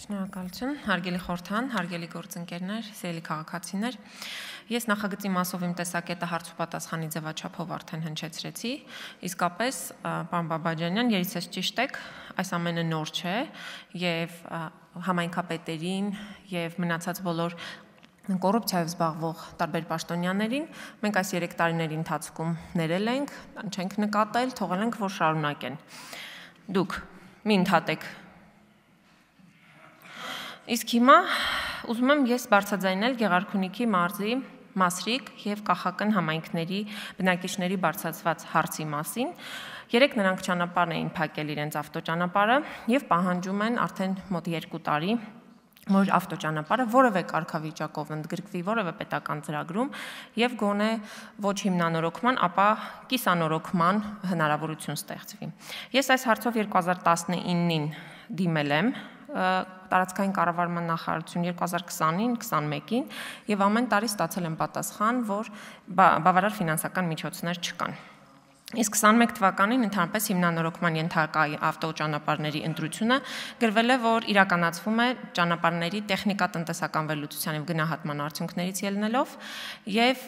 Շնորհակալություն, հարգելի խորհրդան, հարգելի գործընկերներ, սիրելի քաղաքացիներ։ Ես նախագծի մասով իմ տեսակետը հարց ու պատասխանի ձևաչափով արդեն հնչեցրեցի, իսկապես պարոն Բաբաջանյան, երիտես ճիշտ եք, այս ամենը նոր չէ եւ համայնքապետերին եւ մնացած բոլոր կոռուպցիայով զբաղվող տարբեր պաշտոնյաներին մենք այս 3 տարիների ընթացքում ներել ենք, չենք նկատել, թողել ենք, որ շարունակեն։ Դուք մի ընդհատեք Իսկ հիմա ուզում եմ ես բարձրաձայնել Գեղարքունիքի մարզի Մասրիկ եւ Կախական համայնքների բնակիչների բարձրացված հարցի մասին։ Երեք նրանք ճանապարհն էին փակել իրենց ավտոճանապարհը եւ պահանջում են արդեն մոտ 2 տարի որ ավտոճանապարհը որևէ կարգավիճակով ընդգրկվի որևէ պետական ծրագրում եւ գոնե ոչ հիմնանորոգման, ապա կիսանորոգման հնարավորություն ստեղծվի։ Ես այս հարցով 2019-ին դիմել եմ տարածքային կառավարման նախարարություն 2020-ին, 21-ին եւ ամեն տարի ստացել են պատասխան, որ բավարար ֆինանսական միջոցներ չկան։ Իսկ 21 թվականին ընդհանրապես հիմնանորոգման ենթակա ավտոճանապարհների ընտրությունը գրվել է, որ իրականացվում է ճանապարհների տեխնիկատնտեսական վերլուծության եւ գնահատման արդյունքներից ելնելով եւ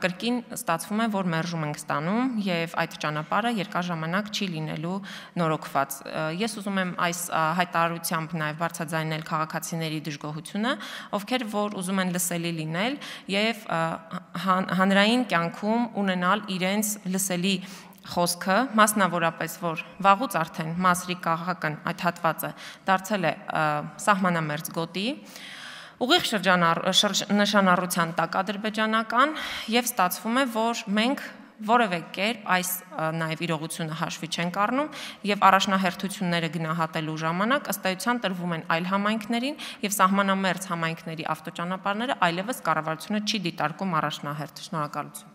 կրկին ստացվում է, որ մերժում ենք ստանում եւ այդ ճանապարհը երկար ժամանակ չի լինելու նորոգված։ Ես ուզում եմ այս հայտարարությամբ նաեւ բարձրաձայնել քաղաքացիների դժգոհությունը, ովքեր որ ուզում են լսելի լինել եւ հանրային կյանքում ունենալ իրենց լսելի խոսքը, մասնավորապես, որ վաղուց արդեն մասրի կաղակն այդ հատվածը դարձել է սահմանամերձ գոտի, ուղիղ նշանառության տակ ադրբեջանական եւ ստացվում է, որ մենք որևէ կերպ այս նաև իրողությունը հաշվի չեն կառնում եւ առաջնահերթությունները գնահատելու ժամանակ ըստ էության տրվում են այլ համայնքներին եւ սահմանամերձ համայնքների ավտոճանապարհները այլևս կառավարությունը չի դիտարկում առաջնահերթ։ Շնորհակալություն։